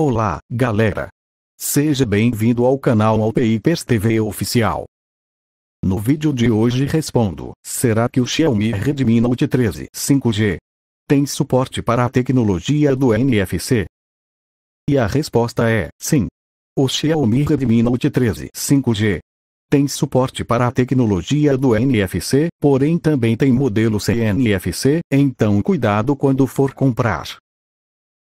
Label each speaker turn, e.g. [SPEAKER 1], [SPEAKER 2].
[SPEAKER 1] Olá, galera! Seja bem-vindo ao canal Alpeipers TV Oficial. No vídeo de hoje respondo, será que o Xiaomi Redmi Note 13 5G tem suporte para a tecnologia do NFC? E a resposta é, sim. O Xiaomi Redmi Note 13 5G tem suporte para a tecnologia do NFC, porém também tem modelo CNFC, então cuidado quando for comprar.